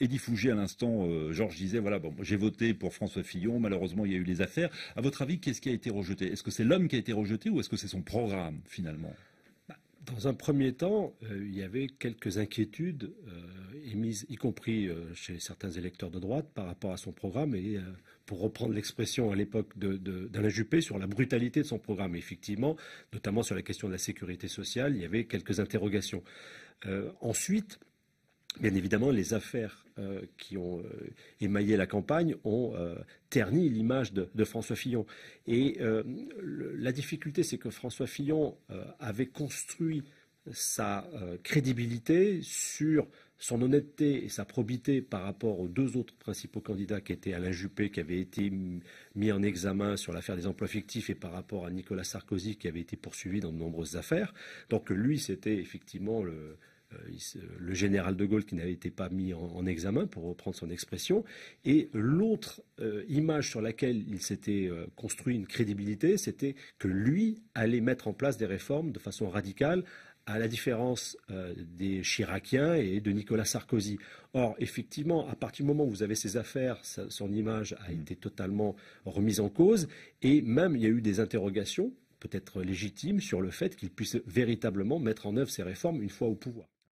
et Fougé, à l'instant, euh, Georges disait, voilà, bon, j'ai voté pour François Fillon, malheureusement, il y a eu les affaires. À votre avis, qu'est-ce qui a été rejeté Est-ce que c'est l'homme qui a été rejeté ou est-ce que c'est son programme, finalement bah, dans un premier temps, euh, il y avait quelques inquiétudes euh, émises, y compris chez certains électeurs de droite, par rapport à son programme et, pour reprendre l'expression à l'époque d'Alain Juppé, sur la brutalité de son programme. effectivement, notamment sur la question de la sécurité sociale, il y avait quelques interrogations. ensuite, Bien évidemment, les affaires euh, qui ont euh, émaillé la campagne ont euh, terni l'image de, François Fillon. Et la difficulté, c'est que François Fillon avait construit sa crédibilité sur son honnêteté et sa probité par rapport aux deux autres principaux candidats qui étaient Alain Juppé, qui avait été mis en examen sur l'affaire des emplois fictifs, et par rapport à Nicolas Sarkozy, qui avait été poursuivi dans de nombreuses affaires. Donc lui, c'était effectivement le, euh, le général de Gaulle qui n'avait été pas mis en, examen, pour reprendre son expression. Et l'autre euh, image sur laquelle il s'était euh, construit une crédibilité, c'était que lui allait mettre en place des réformes de façon radicale à la différence des Chiraciens et de Nicolas Sarkozy. Or, effectivement, à partir du moment où vous avez ces affaires, son image a été totalement remise en cause, et même il y a eu des interrogations, peut-être légitimes, sur le fait qu'il puisse véritablement mettre en œuvre ces réformes une fois au pouvoir.